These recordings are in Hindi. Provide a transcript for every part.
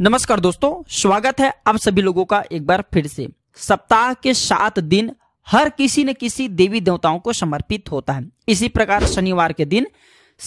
नमस्कार दोस्तों स्वागत है आप सभी लोगों का एक बार फिर से सप्ताह के सात दिन हर किसी न किसी देवी देवताओं को समर्पित होता है इसी प्रकार शनिवार के दिन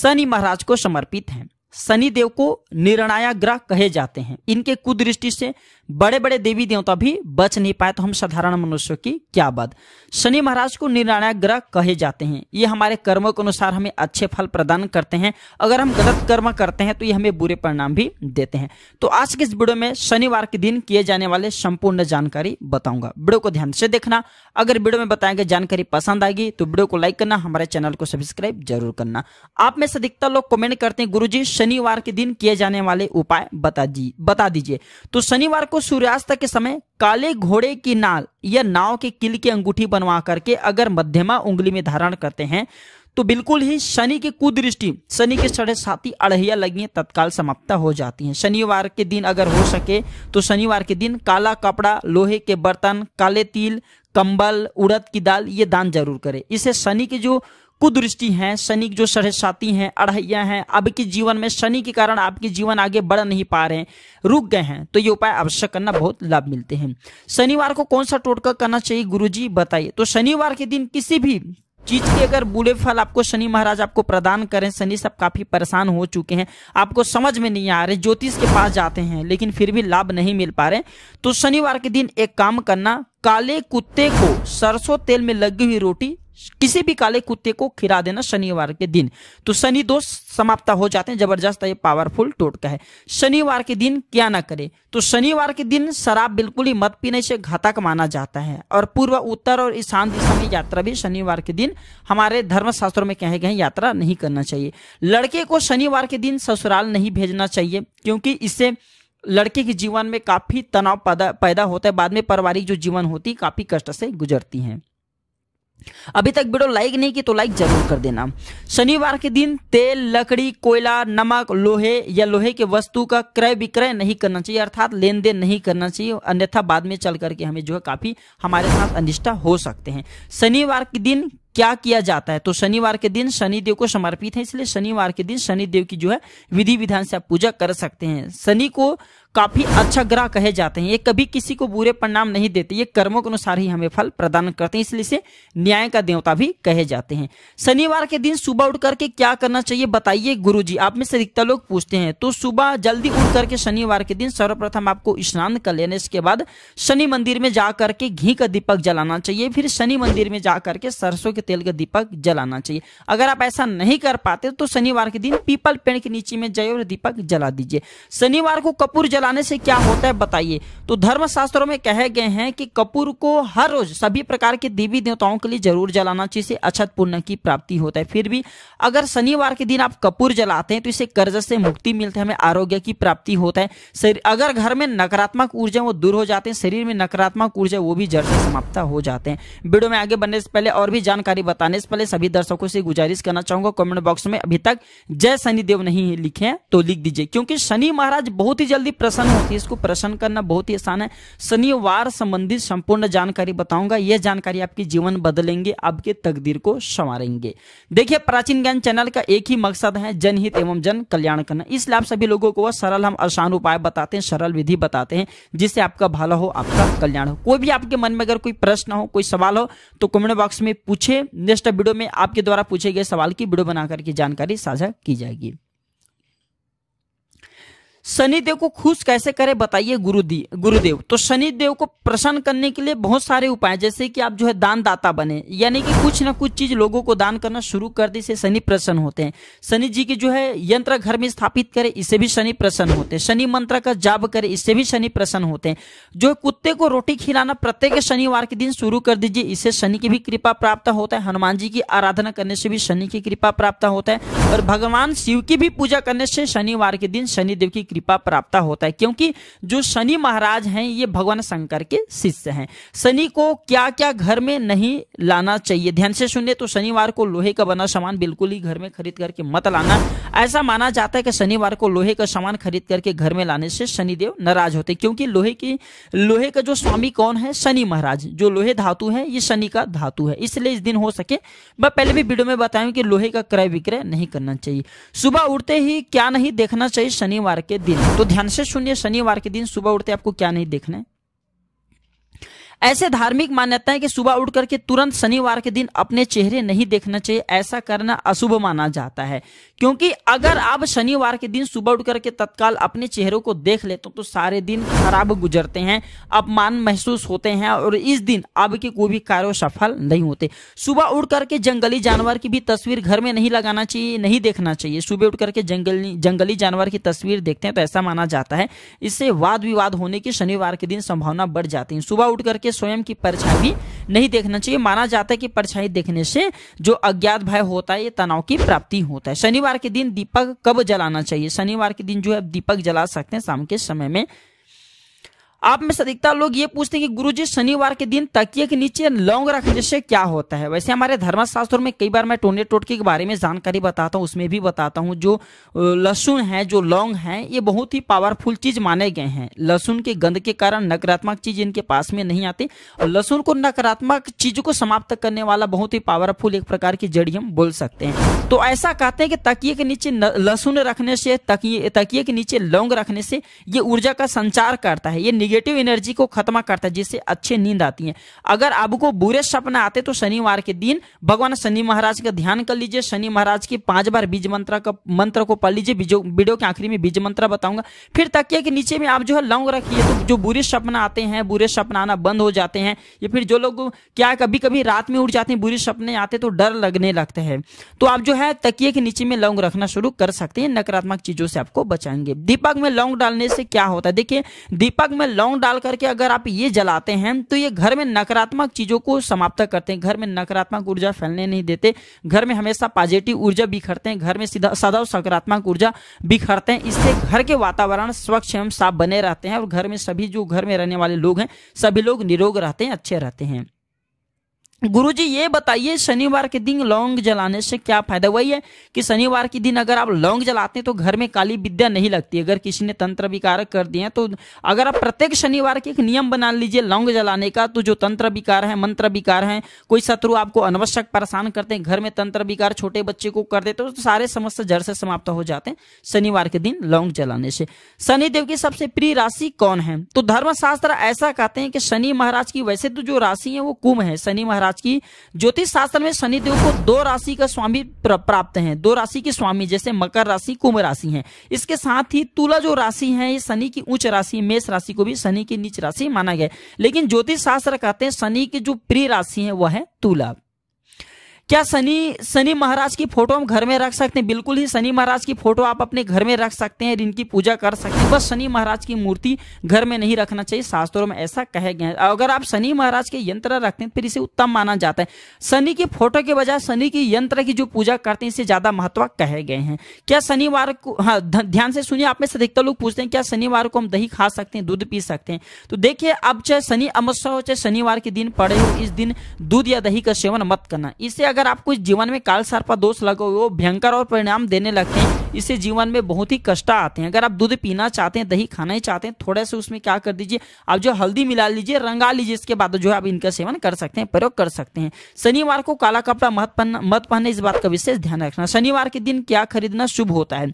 शनि महाराज को समर्पित है शनि देव को निर्णाया ग्रह कहे जाते हैं इनके कुदृष्टि से बड़े बड़े देवी देवता भी बच नहीं पाए तो हम साधारण मनुष्यों की क्या बात शनि महाराज को निर्णायक ग्रह कहे जाते हैं ये हमारे कर्मों के अनुसार हमें अच्छे फल प्रदान करते हैं अगर हम गलत कर्म करते हैं तो ये हमें बुरे परिणाम भी देते हैं तो आज के इस वीडियो में शनिवार के दिन किए जाने वाले संपूर्ण जानकारी बताऊंगा वीडियो को ध्यान से देखना अगर वीडियो में बताए गए जानकारी पसंद आएगी तो वीडियो को लाइक करना हमारे चैनल को सब्सक्राइब जरूर करना आप में से अधिकतर लोग कमेंट करते हैं गुरु शनिवार के दिन किए जाने वाले उपाय बता दी बता दीजिए तो शनिवार को सूर्यास्त के समय काले घोड़े की नाल या नाव के किल की अंगूठी बनवा करके अगर मध्यमा उंगली में धारण करते हैं तो बिल्कुल ही शनि की कुदृष्टि शनि के साढ़े साथी अड़हिया लगी तत्काल समाप्त हो जाती हैं शनिवार के दिन अगर हो सके तो शनिवार के दिन काला कपड़ा लोहे के बर्तन काले तिल कंबल उड़द की दाल ये दान जरूर करें इससे शनि की जो कुदृष्टि हैं शनि जो सड़े साथी हैं अढ़ैया हैं के जीवन में शनि के कारण आपके जीवन आगे बढ़ नहीं पा रहे हैं रुक गए हैं तो ये उपाय अवश्य करना बहुत लाभ मिलते हैं शनिवार को कौन सा टोटका करना चाहिए गुरु जी बताइए तो शनिवार के दिन किसी भी चीज के अगर बुरे फल आपको शनि महाराज आपको प्रदान करें शनि सब काफी परेशान हो चुके हैं आपको समझ में नहीं आ रहे ज्योतिष के पास जाते हैं लेकिन फिर भी लाभ नहीं मिल पा रहे तो शनिवार के दिन एक काम करना काले कुत्ते को सरसों तेल में लगी हुई रोटी किसी भी काले कुत्ते को खिला देना शनिवार के दिन तो शनि दोष समाप्त हो जाते हैं जबरदस्त ये पावरफुल टोटका है शनिवार के दिन क्या ना करे तो शनिवार के दिन शराब बिल्कुल ही मत पीने से घातक माना जाता है और पूर्व उत्तर और ईशान दिशा में यात्रा भी शनिवार के दिन हमारे शास्त्रों में कहे गए यात्रा नहीं करना चाहिए लड़के को शनिवार के दिन ससुराल नहीं भेजना चाहिए क्योंकि इससे लड़के के जीवन में काफी तनाव पैदा होता है बाद में पारिवारिक जो जीवन होती काफी कष्ट से गुजरती है अभी तक वीडियो लाइक नहीं की तो लाइक जरूर कर देना शनिवार के दिन तेल लकड़ी कोयला नमक लोहे या लोहे के वस्तु का क्रय विक्रय नहीं करना चाहिए अर्थात लेन देन नहीं करना चाहिए अन्यथा बाद में चल करके हमें जो है काफी हमारे साथ अनिष्टा हो सकते हैं शनिवार के दिन क्या किया जाता है तो शनिवार के दिन शनिदेव को समर्पित है इसलिए शनिवार के दिन शनिदेव की जो है विधि विधान से आप पूजा कर सकते हैं शनि को काफी अच्छा ग्रह कहे जाते हैं ये कभी किसी को बुरे परिणाम नहीं देते ये कर्मों के अनुसार ही हमें फल प्रदान करते हैं इसलिए न्याय का देवता भी कहे जाते हैं शनिवार के दिन सुबह उठ करके क्या करना चाहिए बताइए गुरु जी आप में से अधिकतर लोग पूछते हैं तो सुबह जल्दी उठ करके शनिवार के दिन सर्वप्रथम आपको स्नान कर लेने इसके बाद शनि मंदिर में जा करके घी का दीपक जलाना चाहिए फिर शनि मंदिर में जा करके सरसों के तेल का दीपक जलाना चाहिए अगर आप ऐसा नहीं कर पाते तो शनिवार के दिन पीपल पेड़ के नीचे में जय और दीपक जला दीजिए शनिवार को कपूर जलाने से क्या होता है बताइए तो धर्म शास्त्रों में कहे गए हैं कि कपूर को हर रोज सभी प्रकार के देवी देवताओं के लिए जरूर जलाना चाहिए इससे अछत पुण्य की प्राप्ति होता है फिर भी अगर शनिवार के दिन आप कपूर जलाते हैं तो इसे कर्ज से मुक्ति मिलती है हमें आरोग्य की प्राप्ति होता है अगर घर में नकारात्मक ऊर्जा वो दूर हो जाते हैं शरीर में नकारात्मक ऊर्जा वो भी जड़ से समाप्त हो जाते हैं वीडियो में आगे बनने से पहले और भी जानकारी बताने से पहले सभी दर्शकों से गुजारिश करना चाहूंगा कमेंट बॉक्स में अभी तक जय शनिदेव नहीं लिखे तो लिख दीजिए क्योंकि शनि महाराज बहुत ही जल्दी प्रसन्न होती है इसको प्रसन्न करना बहुत ही आसान है शनिवार संबंधित संपूर्ण जानकारी बताऊंगा यह जानकारी आपकी जीवन बदलेंगे आपके तकदीर को संवारेंगे देखिए प्राचीन ज्ञान चैनल का एक ही मकसद है जनहित एवं जन कल्याण करना इसलिए आप सभी लोगों को सरल हम आसान उपाय बताते हैं सरल विधि बताते हैं जिससे आपका भला हो आपका कल्याण हो कोई भी आपके मन में अगर कोई प्रश्न हो कोई सवाल हो तो कमेंट बॉक्स में पूछे नेक्स्ट वीडियो में आपके द्वारा पूछे गए सवाल की वीडियो बनाकर करके जानकारी साझा की जाएगी शनिदेव को खुश कैसे करें बताइए गुरु दी गुरुदेव तो शनिदेव को प्रसन्न करने के लिए बहुत सारे उपाय जैसे कि आप जो है दान दाता बने यानी कि कुछ ना कुछ चीज लोगों को दान करना शुरू कर दी से शनि प्रसन्न होते हैं शनि जी की जो है यंत्र घर में स्थापित करें इससे भी शनि प्रसन्न होते हैं शनि मंत्र का जाप करें इससे भी शनि प्रसन्न होते हैं जो है कुत्ते को रोटी खिलाना प्रत्येक शनिवार के दिन शुरू कर दीजिए इससे शनि की भी कृपा प्राप्त होता है हनुमान जी की आराधना करने से भी शनि की कृपा प्राप्त होता है और भगवान शिव की भी पूजा करने से शनिवार के दिन शनिदेव की कृपा प्राप्त होता है क्योंकि जो शनि महाराज हैं ये भगवान शंकर के शिष्य हैं शनि को क्या क्या घर में नहीं लाना चाहिए ध्यान से सुनिए तो शनिवार को लोहे का बना सामान बिल्कुल ही घर में खरीद करके मत लाना ऐसा माना जाता है कि शनिवार को लोहे का सामान खरीद करके घर में लाने से शनिदेव नाराज होते क्योंकि लोहे की लोहे का जो स्वामी कौन है शनि महाराज जो लोहे धातु है ये शनि का धातु है इसलिए इस दिन हो सके मैं पहले भी वीडियो में बताया कि लोहे का क्रय विक्रय नहीं करना चाहिए सुबह उठते ही क्या नहीं देखना चाहिए शनिवार के दिन तो ध्यान से सुनिए शनिवार के दिन सुबह उठते आपको क्या नहीं देखना है ऐसे धार्मिक मान्यता है कि सुबह उठ करके तुरंत शनिवार के दिन अपने चेहरे नहीं देखना चाहिए ऐसा करना अशुभ माना जाता है क्योंकि अगर आप शनिवार के दिन सुबह उठ करके तत्काल अपने चेहरों को देख लेते तो सारे दिन खराब गुजरते हैं अपमान महसूस होते हैं और इस दिन आपके कोई भी कार्य सफल नहीं होते सुबह उठ करके जंगली जानवर की भी तस्वीर घर में नहीं लगाना चाहिए नहीं देखना चाहिए सुबह उठ करके जंगली जंगली जानवर की तस्वीर देखते हैं तो ऐसा माना जाता है इससे वाद विवाद होने की शनिवार के दिन संभावना बढ़ जाती है सुबह उठ करके स्वयं की परछाई भी नहीं देखना चाहिए माना जाता है कि परछाई देखने से जो अज्ञात भय होता है ये तनाव की प्राप्ति होता है शनिवार के दिन दीपक कब जलाना चाहिए शनिवार के दिन जो है दीपक जला सकते हैं शाम के समय में आप में से अधिकतर लोग ये पूछते हैं कि गुरु जी शनिवार के दिन तकिए के नीचे लौंग रखने से क्या होता है वैसे हमारे धर्मशास्त्र में कई बार मैं टोने टोटके के बारे में जानकारी बताता हूँ उसमें भी बताता हूँ जो लहसुन है जो लौंग है ये बहुत ही पावरफुल चीज माने गए हैं लहसुन के गंध के कारण नकारात्मक चीज इनके पास में नहीं आती और लहसुन को नकारात्मक चीज को समाप्त करने वाला बहुत ही पावरफुल एक प्रकार की जड़ी हम बोल सकते हैं तो ऐसा कहते हैं कि तकिए के नीचे लहसुन रखने से तकिए तकिए के नीचे लौंग रखने से ये ऊर्जा का संचार करता है ये निगेटिव एनर्जी को खत्म करता है जिससे अच्छी नींद आती है अगर आपको बुरे सपने आते तो शनिवार के दिन भगवान शनि महाराज का ध्यान कर लीजिए शनि महाराज की पांच बार बीज मंत्र का मंत्र को पढ़ लीजिए वीडियो के आखिरी में बीज मंत्र बताऊंगा फिर तकिया के नीचे में आप जो है लौंग रखिए तो जो बुरे सपने आते हैं बुरे सपना आना बंद हो जाते हैं या फिर जो लोग क्या कभी कभी रात में उठ जाते हैं बुरे सपने आते तो डर लगने लगते हैं तो आप जो है तकिए के नीचे में लौंग रखना शुरू कर सकते हैं नकारात्मक चीजों से आपको बचाएंगे दीपक में लौंग डालने से क्या होता है देखिए दीपक में लौंग डाल करके अगर आप ये जलाते हैं तो ये घर में नकारात्मक चीजों को समाप्त करते हैं घर में नकारात्मक ऊर्जा फैलने नहीं देते घर में हमेशा पॉजिटिव ऊर्जा बिखरते हैं घर में सीधा सकारात्मक ऊर्जा बिखरते हैं इससे घर के वातावरण स्वच्छ एवं साफ बने रहते हैं और घर में सभी जो घर में रहने वाले लोग हैं सभी लोग निरोग रहते हैं अच्छे रहते हैं गुरुजी ये बताइए शनिवार के दिन लौंग जलाने से क्या फायदा वही है कि शनिवार के दिन अगर आप लौंग जलाते हैं तो घर में काली विद्या नहीं लगती अगर किसी ने तंत्र विकार कर दिए तो अगर आप प्रत्येक शनिवार के एक नियम बना लीजिए लौंग जलाने का तो जो तंत्र विकार है मंत्र विकार है कोई शत्रु आपको अनावश्यक परेशान करते हैं घर में तंत्र विकार छोटे बच्चे को कर देते तो सारे समस्या जड़ से समाप्त हो जाते हैं शनिवार के दिन लौंग जलाने से शनिदेव की सबसे प्रिय राशि कौन है तो धर्मशास्त्र ऐसा कहते हैं कि शनि महाराज की वैसे तो जो राशि है वो कुंभ है शनि महाराज महाराज की ज्योतिष शास्त्र में शनिदेव को दो राशि का स्वामी प्राप्त है दो राशि के स्वामी जैसे मकर राशि कुंभ राशि है इसके साथ ही तुला जो राशि है ये शनि की उच्च राशि मेष राशि को भी शनि की नीच राशि माना गया लेकिन ज्योतिष शास्त्र कहते हैं शनि की जो प्रिय राशि है वह है तुला क्या शनि शनि महाराज की फोटो हम घर में रख सकते हैं बिल्कुल ही शनि महाराज की फोटो आप अपने घर में रख सकते हैं इनकी पूजा कर सकते हैं बस शनि महाराज की मूर्ति घर में नहीं रखना चाहिए शास्त्रों में ऐसा कहे गया है अगर आप शनि महाराज के यंत्र रखते हैं फिर इसे उत्तम माना जाता है शनि की फोटो के बजाय शनि की यंत्र की जो पूजा करते हैं इसे ज्यादा महत्व कहे गए हैं क्या शनिवार को हाँ ध्यान से सुनिए आप में से अधिकतर लोग पूछते हैं क्या शनिवार को हम दही खा सकते हैं दूध पी सकते हैं तो देखिए अब चाहे शनि अमस्या हो चाहे शनिवार के दिन पड़े हो इस दिन दूध या दही का सेवन मत करना इससे अगर आपको इस जीवन में काल सर्प दोष लगे हुए वो भयंकर और परिणाम देने लगते हैं इससे जीवन में बहुत ही कष्ट आते हैं अगर आप दूध पीना चाहते हैं दही खाना ही चाहते हैं थोड़ा सा उसमें क्या कर दीजिए आप जो हल्दी मिला लीजिए रंगा लीजिए इसके बाद जो है आप इनका सेवन कर सकते हैं प्रयोग कर सकते हैं शनिवार को काला कपड़ा मत पहन मत पहनने इस बात का विशेष ध्यान रखना शनिवार के दिन क्या खरीदना शुभ होता है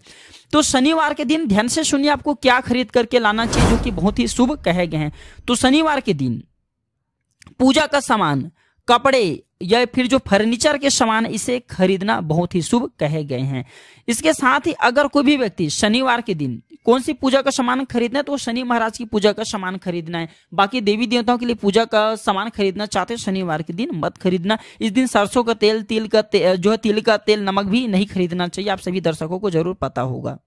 तो शनिवार के दिन ध्यान से सुनिए आपको क्या खरीद करके लाना चाहिए जो कि बहुत ही शुभ कहे गए हैं तो शनिवार के दिन पूजा का सामान कपड़े या फिर जो फर्नीचर के सामान इसे खरीदना बहुत ही शुभ कहे गए हैं इसके साथ ही अगर कोई भी व्यक्ति शनिवार के दिन कौन सी पूजा का सामान खरीदना है तो शनि महाराज की पूजा का सामान खरीदना है बाकी देवी देवताओं के लिए पूजा का सामान खरीदना चाहते हैं शनिवार के दिन मत खरीदना इस दिन सरसों का तेल तिल का तेल जो है तिल का तेल नमक भी नहीं खरीदना चाहिए आप सभी दर्शकों को जरूर पता होगा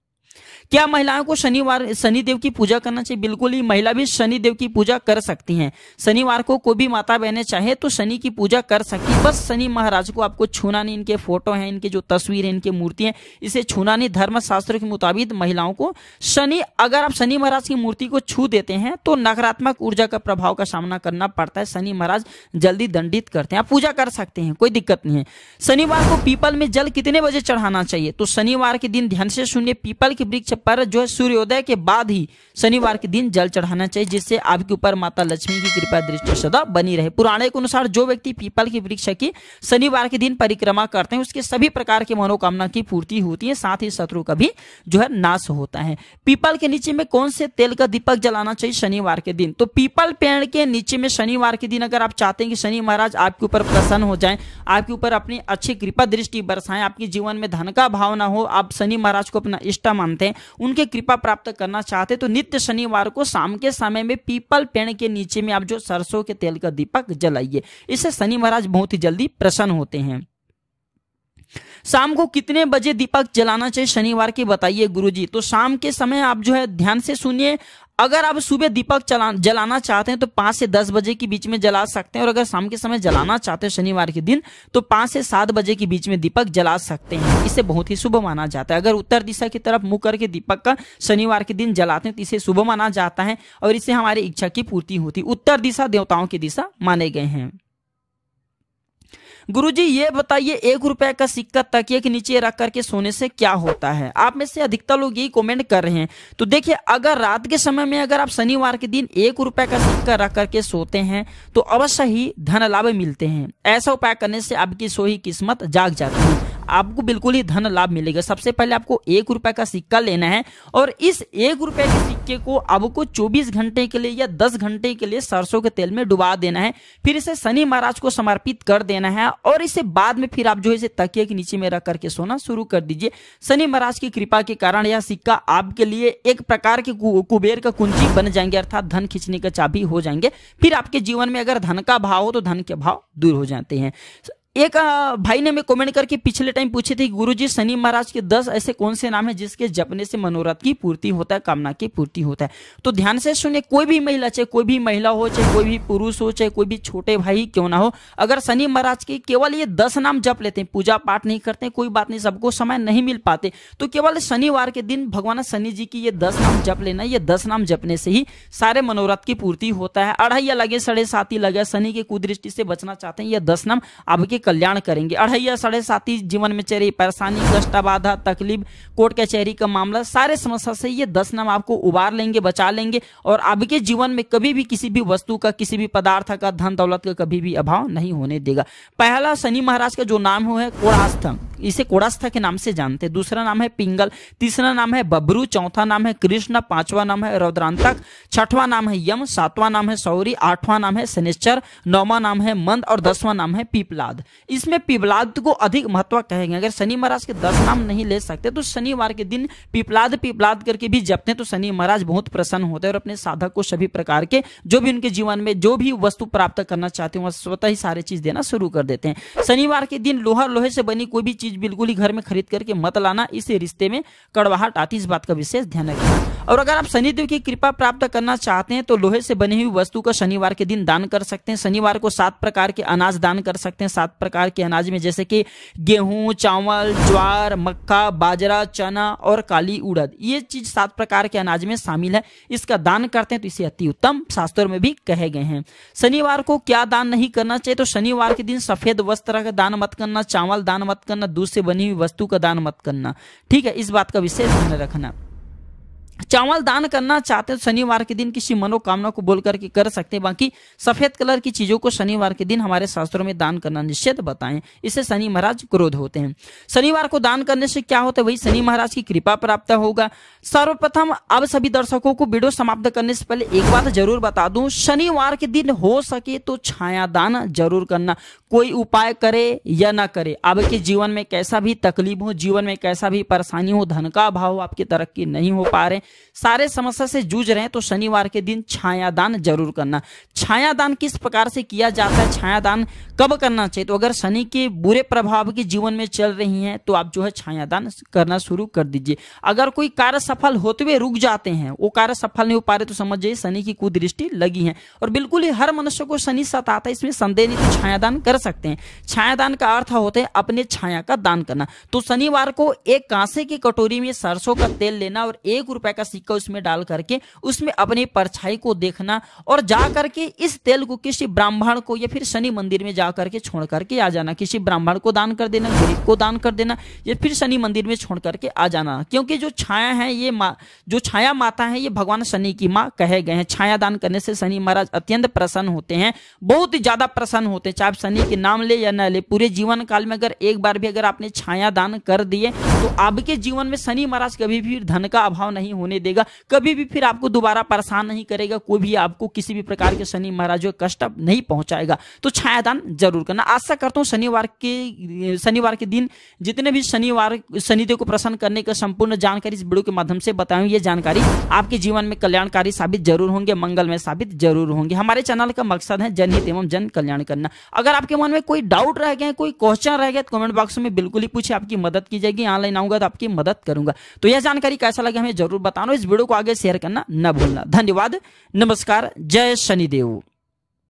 क्या महिलाओं को शनिवार शनिदेव की पूजा करना चाहिए बिल्कुल ही महिला भी शनिदेव की पूजा कर सकती हैं शनिवार को कोई भी माता बहने चाहे तो शनि की पूजा कर सकती बस शनि महाराज को आपको छूना नहीं इनके फोटो हैं इनके जो तस्वीर है इनके मूर्ति है इसे छूना नहीं धर्मशास्त्र के मुताबिक महिलाओं को शनि अगर आप शनि महाराज की मूर्ति को छू देते हैं तो नकारात्मक ऊर्जा का प्रभाव का सामना करना पड़ता है शनि महाराज जल्दी दंडित करते हैं आप पूजा कर सकते हैं कोई दिक्कत नहीं है शनिवार को पीपल में जल कितने बजे चढ़ाना चाहिए तो शनिवार के दिन ध्यान से सुनिए पीपल के के वृक्ष पर जो है सूर्योदय के बाद ही शनिवार के दिन जल चढ़ाना चाहिए जिससे आपके ऊपर माता लक्ष्मी की कृपा दृष्टि सदा बनी रहे पुराने के अनुसार जो व्यक्ति पीपल के वृक्ष की शनिवार के दिन परिक्रमा करते हैं उसके सभी प्रकार के मनोकामना की पूर्ति होती है साथ ही शत्रु का भी जो है नाश होता है पीपल के नीचे में कौन से तेल का दीपक जलाना चाहिए शनिवार के दिन तो पीपल पेड़ के नीचे में शनिवार के दिन अगर आप चाहते हैं कि शनि महाराज आपके ऊपर प्रसन्न हो जाए आपके ऊपर अपनी अच्छी कृपा दृष्टि बरसाएं आपके जीवन में धन का भावना हो आप शनि महाराज को अपना इष्टा मान जानते हैं उनके कृपा प्राप्त करना चाहते तो नित्य शनिवार को शाम के समय में पीपल पेड़ के नीचे में आप जो सरसों के तेल का दीपक जलाइए इससे शनि महाराज बहुत ही जल्दी प्रसन्न होते हैं शाम को कितने बजे दीपक जलाना चाहिए शनिवार के बताइए गुरुजी तो शाम के समय आप जो है ध्यान से सुनिए अगर आप सुबह दीपक जलाना चाहते हैं तो पांच से दस बजे के बीच में जला सकते हैं और अगर शाम के समय जलाना चाहते हैं शनिवार के दिन तो पांच से सात बजे के बीच में दीपक जला सकते हैं इसे बहुत ही शुभ माना जाता है अगर उत्तर दिशा की तरफ मुँह करके दीपक का शनिवार के दिन जलाते हैं तो इसे शुभ माना जाता है और इसे हमारी इच्छा की पूर्ति होती उत्तर दिशा देवताओं की दिशा माने गए हैं गुरुजी ये बताइए एक रुपए का सिक्का तकिए के नीचे रख करके सोने से क्या होता है आप में से अधिकतर लोग यही कमेंट कर रहे हैं तो देखिए अगर रात के समय में अगर आप शनिवार के दिन एक रुपए का सिक्का रख करके सोते हैं तो अवश्य ही धन लाभ मिलते हैं ऐसा उपाय करने से आपकी सोही किस्मत जाग जाती है आपको बिल्कुल ही धन लाभ मिलेगा सबसे पहले आपको एक रुपए का सिक्का लेना है और इस एक रुपए के सिक्के को आपको चौबीस घंटे के लिए या दस घंटे के लिए सरसों के तेल में डुबा देना है फिर इसे शनि महाराज को समर्पित कर देना है और इसे बाद में फिर आप जो है इसे तकिए के नीचे में रख करके सोना शुरू कर दीजिए शनि महाराज की कृपा के कारण यह सिक्का आपके लिए एक प्रकार के कुबेर का कुंजी बन जाएंगे अर्थात धन खींचने का चाबी हो जाएंगे फिर आपके जीवन में अगर धन का भाव हो तो धन के भाव दूर हो जाते हैं एक भाई ने हमें कमेंट करके पिछले टाइम पूछे थे गुरुजी शनि महाराज के दस ऐसे कौन से नाम है जिसके जपने से मनोरथ की पूर्ति होता है कामना की पूर्ति होता है तो ध्यान से सुनिए कोई भी महिला चाहे कोई भी महिला हो चाहे कोई भी पुरुष हो चाहे कोई भी छोटे भाई क्यों ना हो अगर शनि महाराज के केवल ये दस नाम जप लेते हैं पूजा पाठ नहीं करते कोई बात नहीं सबको समय नहीं मिल पाते तो केवल शनिवार के दिन भगवान शनि जी की ये दस नाम जप लेना ये दस नाम जपने से ही सारे मनोरथ की पूर्ति होता है अढ़ाई लगे साढ़े सात ही लगे शनि की कुदृष्टि से बचना चाहते हैं यह दस नाम आपके कल्याण करेंगे अढ़ैया साढ़े साथी जीवन में चेहरी परेशानी कष्ट बाधा तकलीफ कोर्ट कचहरी का का मामला सारे समस्या से ये दस नाम आपको उबार लेंगे बचा लेंगे और आपके जीवन में कभी भी किसी भी वस्तु का किसी भी पदार्थ का धन दौलत का कभी भी अभाव नहीं होने देगा पहला शनि महाराज का जो नाम है कोड़ास्थम इसे कोड़ास्था के नाम से जानते हैं दूसरा नाम है पिंगल तीसरा नाम है बबरू चौथा नाम है कृष्ण पांचवा नाम है रौद्रांतक छठवां नाम है यम सातवां नाम है सौरी आठवां नाम है शनिश्चर नौवा नाम है मंद और दसवां नाम है पीपलाद इसमें पिपलाद को अधिक महत्व कहेंगे अगर शनि महाराज के दस नाम नहीं ले सकते तो शनिवार के दिन पिपलाद पिपलाद करके भी जपते हैं तो शनि महाराज बहुत प्रसन्न होते हैं और अपने साधक को सभी प्रकार के जो भी उनके जीवन में जो भी वस्तु प्राप्त करना चाहते वह स्वतः ही सारी चीज देना शुरू कर देते हैं शनिवार के दिन लोहा लोहे से बनी कोई भी चीज बिल्कुल ही घर में खरीद करके मत लाना इस रिश्ते में कड़वाहट आती इस बात का विशेष ध्यान रखना और अगर आप शनिदेव की कृपा प्राप्त करना चाहते हैं तो लोहे से बनी हुई वस्तु का शनिवार के दिन दान कर सकते हैं शनिवार को सात प्रकार के अनाज दान कर सकते हैं सात प्रकार के अनाज में जैसे कि गेहूं चावल ज्वार मक्का बाजरा चना और काली उड़द ये चीज सात प्रकार के अनाज में शामिल है इसका दान करते हैं तो इसे अति उत्तम शास्त्रों में भी कहे गए हैं शनिवार को क्या दान नहीं करना चाहिए तो शनिवार के दिन सफेद वस्त्र का दान मत करना चावल दान मत करना दूध से बनी हुई वस्तु का दान मत करना ठीक है इस बात का विशेष ध्यान रखना चावल दान करना चाहते हो तो शनिवार के दिन किसी मनोकामना को बोल करके कर सकते हैं बाकी सफेद कलर की चीजों को शनिवार के दिन हमारे शास्त्रों में दान करना निश्चित बताएं इससे शनि महाराज क्रोध होते हैं शनिवार को दान करने से क्या होता है वही शनि महाराज की कृपा प्राप्त होगा सर्वप्रथम अब सभी दर्शकों को वीडियो समाप्त करने से पहले एक बात जरूर बता दू शनिवार के दिन हो सके तो छाया दान जरूर करना कोई उपाय करे या ना करे अब के जीवन में कैसा भी तकलीफ हो जीवन में कैसा भी परेशानी हो धन का अभाव हो आपकी तरक्की नहीं हो पा रहे सारे समस्या से जूझ रहे हैं तो शनिवार के दिन छायादान जरूर करना छायादान किस प्रकार से किया जाता है छायादान कब करना चाहिए तो अगर शनि के बुरे प्रभाव के जीवन में चल रही हैं तो आप जो है छायादान करना शुरू कर दीजिए अगर कोई कार्य सफल होते हुए रुक जाते हैं वो कार्य सफल नहीं हो पा रहे तो समझ जाइए शनि की कुदृष्टि लगी है और बिल्कुल ही हर मनुष्य को शनि सताता है इसमें संदेह नहीं तो छायादान कर सकते हैं छायादान का अर्थ होते हैं अपने छाया का दान करना तो शनिवार को एक कांसे की कटोरी में सरसों का तेल लेना और एक रुपए का सिक्का उसमें डाल करके उसमें अपनी परछाई को देखना और जा करके इस तेल को किसी ब्राह्मण को या फिर शनि मंदिर में जा करके छोड़ करके आ जाना किसी ब्राह्मण को दान कर देना गरीब को दान कर देना या फिर शनि मंदिर में छोड़ करके आ जाना क्योंकि जो छाया है ये जो छाया माता है ये भगवान शनि की माँ कहे गए हैं छाया दान करने से शनि महाराज अत्यंत प्रसन्न होते हैं बहुत ही ज्यादा प्रसन्न होते हैं चाहे आप शनि के नाम ले या न ले पूरे जीवन काल में अगर एक बार भी अगर आपने छाया दान कर दिए तो आपके जीवन में शनि महाराज कभी भी धन का अभाव नहीं होने देगा कभी भी फिर आपको दोबारा परेशान नहीं करेगा कोई भी आपको किसी भी प्रकार के शनि महाराज कष्ट नहीं पहुंचाएगा तो छायादान जरूर करना आशा करता हूं शनिवार के शनिवार के दिन जितने भी शनिवार शनिदेव को प्रसन्न करने का संपूर्ण जानकारी इस वीडियो के माध्यम से बताऊँ ये जानकारी आपके जीवन में कल्याणकारी साबित जरूर होंगे मंगलमय साबित जरूर होंगे हमारे चैनल का मकसद है जनहित एवं जन कल्याण करना अगर आपके मन में कोई डाउट रह गए कोई क्वेश्चन रह गया तो कमेंट बॉक्स में बिल्कुल ही पूछे आपकी मदद की जाएगी ऑनलाइन आऊंगा तो आपकी मदद करूंगा तो यह जानकारी कैसा लगे हमें जरूर बता बताना इस वीडियो को आगे शेयर करना न भूलना धन्यवाद नमस्कार जय शनिदेव